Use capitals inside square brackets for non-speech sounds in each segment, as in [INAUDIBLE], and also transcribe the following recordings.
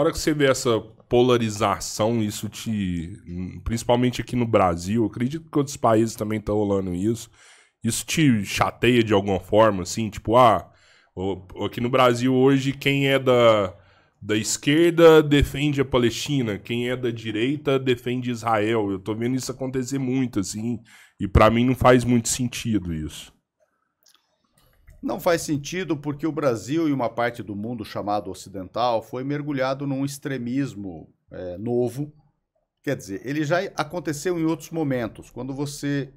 hora que você vê essa polarização, isso te. Principalmente aqui no Brasil, acredito que outros países também estão rolando isso. Isso te chateia de alguma forma, assim? Tipo, ah, aqui no Brasil hoje, quem é da, da esquerda defende a Palestina, quem é da direita defende Israel. Eu tô vendo isso acontecer muito, assim, e para mim não faz muito sentido isso. Não faz sentido porque o Brasil e uma parte do mundo chamado ocidental foi mergulhado num extremismo é, novo. Quer dizer, ele já aconteceu em outros momentos. Quando você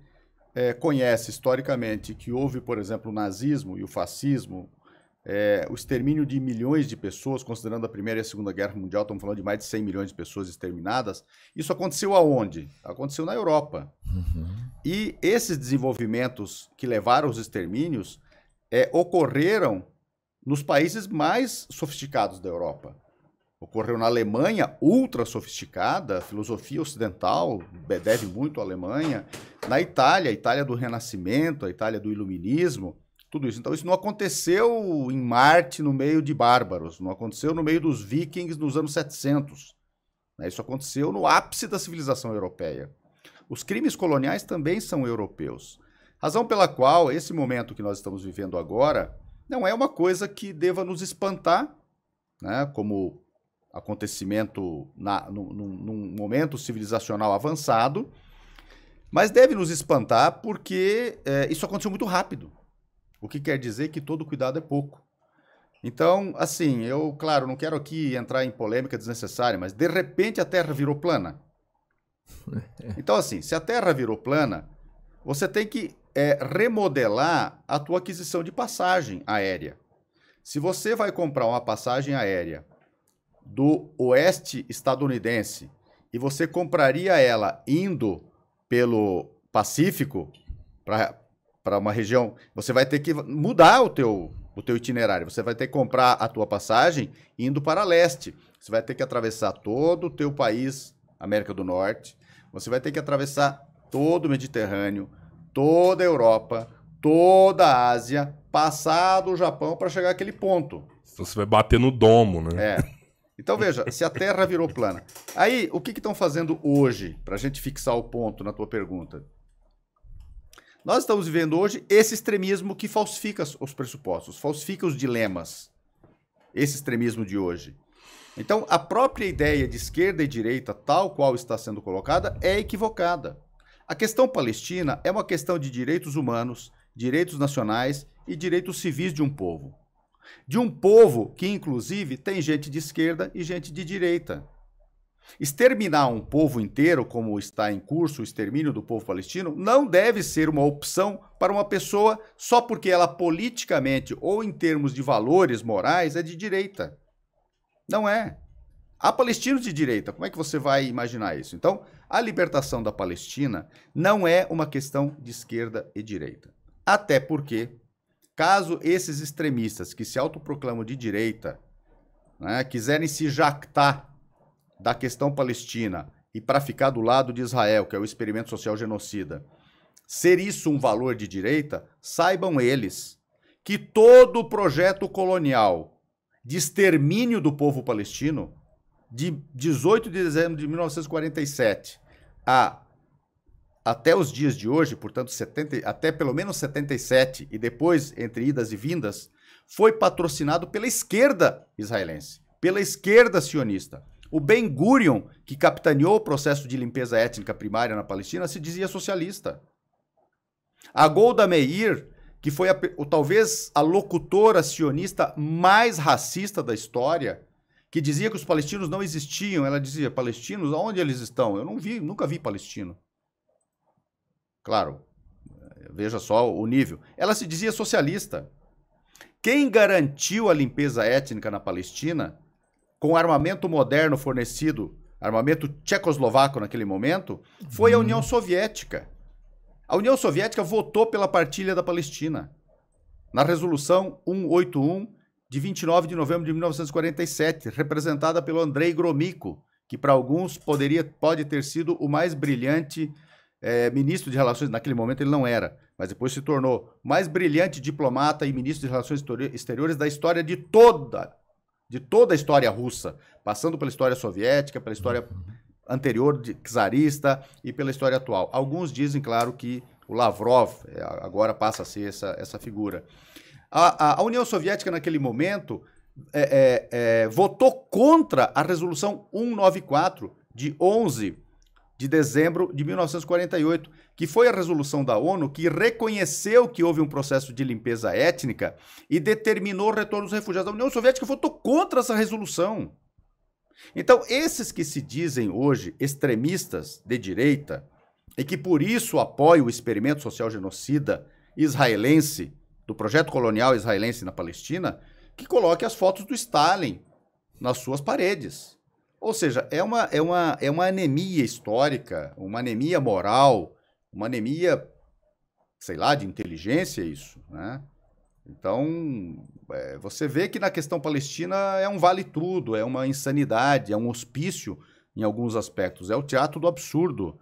é, conhece historicamente que houve, por exemplo, o nazismo e o fascismo, é, o extermínio de milhões de pessoas, considerando a Primeira e a Segunda Guerra Mundial, estamos falando de mais de 100 milhões de pessoas exterminadas. Isso aconteceu aonde? Aconteceu na Europa. Uhum. E esses desenvolvimentos que levaram os extermínios é, ocorreram nos países mais sofisticados da Europa. Ocorreu na Alemanha, ultra sofisticada, a filosofia ocidental deve muito à Alemanha. Na Itália, a Itália do Renascimento, a Itália do Iluminismo, tudo isso. Então, isso não aconteceu em Marte, no meio de bárbaros, não aconteceu no meio dos vikings nos anos 700. Né? Isso aconteceu no ápice da civilização europeia. Os crimes coloniais também são europeus. Razão pela qual esse momento que nós estamos vivendo agora não é uma coisa que deva nos espantar, né? como acontecimento na, num, num momento civilizacional avançado, mas deve nos espantar porque é, isso aconteceu muito rápido, o que quer dizer que todo cuidado é pouco. Então, assim, eu, claro, não quero aqui entrar em polêmica desnecessária, mas de repente a Terra virou plana. [LAUGHS] É. Então, assim, se a Terra virou plana, você tem que é remodelar a tua aquisição de passagem aérea. Se você vai comprar uma passagem aérea do oeste estadunidense e você compraria ela indo pelo Pacífico para uma região, você vai ter que mudar o teu o teu itinerário. Você vai ter que comprar a tua passagem indo para leste. Você vai ter que atravessar todo o teu país, América do Norte. Você vai ter que atravessar todo o Mediterrâneo, toda a Europa, toda a Ásia, passar do Japão para chegar àquele ponto. Então você vai bater no domo, né? É. Então veja, se a Terra virou plana. Aí, o que estão fazendo hoje, para a gente fixar o ponto na tua pergunta? Nós estamos vivendo hoje esse extremismo que falsifica os pressupostos, falsifica os dilemas. Esse extremismo de hoje. Então, a própria ideia de esquerda e direita, tal qual está sendo colocada, é equivocada. A questão palestina é uma questão de direitos humanos, direitos nacionais e direitos civis de um povo. De um povo que, inclusive, tem gente de esquerda e gente de direita. Exterminar um povo inteiro, como está em curso o extermínio do povo palestino, não deve ser uma opção para uma pessoa só porque ela politicamente ou em termos de valores morais é de direita. Não é a palestinos de direita. Como é que você vai imaginar isso? Então, a libertação da Palestina não é uma questão de esquerda e direita. Até porque, caso esses extremistas que se autoproclamam de direita né, quiserem se jactar da questão palestina e para ficar do lado de Israel, que é o experimento social genocida, ser isso um valor de direita, saibam eles que todo projeto colonial de extermínio do povo palestino de 18 de dezembro de 1947 a até os dias de hoje, portanto, 70, até pelo menos 77 e depois entre idas e vindas, foi patrocinado pela esquerda israelense, pela esquerda sionista. O Ben Gurion, que capitaneou o processo de limpeza étnica primária na Palestina, se dizia socialista. A Golda Meir, que foi a, talvez a locutora sionista mais racista da história, que dizia que os palestinos não existiam. Ela dizia: palestinos, aonde eles estão? Eu não vi, nunca vi palestino. Claro, eh, veja só o nível. Ela se dizia socialista. Quem garantiu a limpeza étnica na Palestina, com armamento moderno fornecido, armamento tchecoslovaco naquele momento, foi a uhum. União Soviética. A União Soviética votou pela partilha da Palestina. Na resolução 181 de 29 de novembro de 1947, representada pelo Andrei Gromyko, que para alguns poderia pode ter sido o mais brilhante é, ministro de relações naquele momento ele não era, mas depois se tornou mais brilhante diplomata e ministro de relações exteriores da história de toda de toda a história russa, passando pela história soviética, pela história anterior de czarista e pela história atual. Alguns dizem, claro, que o Lavrov eh, agora passa a ser essa, essa figura. A, a, a União Soviética, naquele momento, é, é, é, votou contra a Resolução 194 de 11 de dezembro de 1948, que foi a resolução da ONU que reconheceu que houve um processo de limpeza étnica e determinou o retorno dos refugiados. A União Soviética votou contra essa resolução. Então, esses que se dizem hoje extremistas de direita e que por isso apoiam o experimento social genocida israelense do projeto colonial israelense na Palestina, que coloque as fotos do Stalin nas suas paredes. Ou seja, é uma, é uma, é uma anemia histórica, uma anemia moral, uma anemia, sei lá, de inteligência isso, né? Então, é, você vê que na questão palestina é um vale tudo, é uma insanidade, é um hospício em alguns aspectos, é o teatro do absurdo.